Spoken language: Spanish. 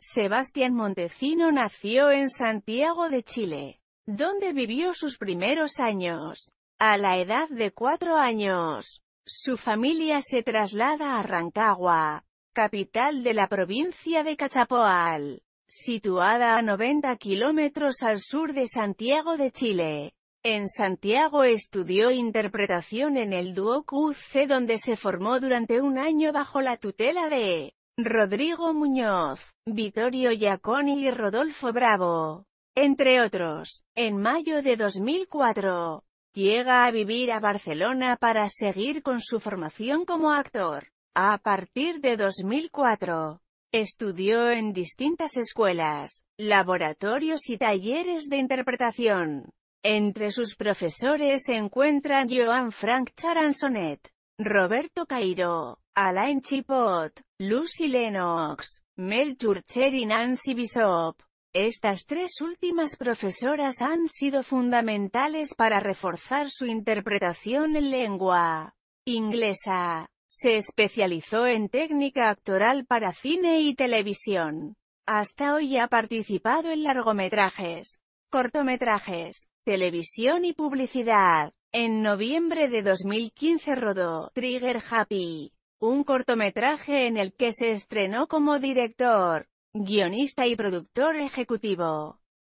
Sebastián Montecino nació en Santiago de Chile, donde vivió sus primeros años. A la edad de cuatro años, su familia se traslada a Rancagua, capital de la provincia de Cachapoal, situada a 90 kilómetros al sur de Santiago de Chile. En Santiago estudió interpretación en el Duoc UC donde se formó durante un año bajo la tutela de Rodrigo Muñoz, Vittorio Giaconi y Rodolfo Bravo, entre otros. En mayo de 2004, llega a vivir a Barcelona para seguir con su formación como actor. A partir de 2004, estudió en distintas escuelas, laboratorios y talleres de interpretación. Entre sus profesores se encuentran Joan Frank Charansonet, Roberto Cairo, Alain Chipot, Lucy Lennox, Mel Churcher y Nancy Bishop. Estas tres últimas profesoras han sido fundamentales para reforzar su interpretación en lengua inglesa. Se especializó en técnica actoral para cine y televisión. Hasta hoy ha participado en largometrajes, cortometrajes, televisión y publicidad. En noviembre de 2015 rodó Trigger Happy, un cortometraje en el que se estrenó como director, guionista y productor ejecutivo.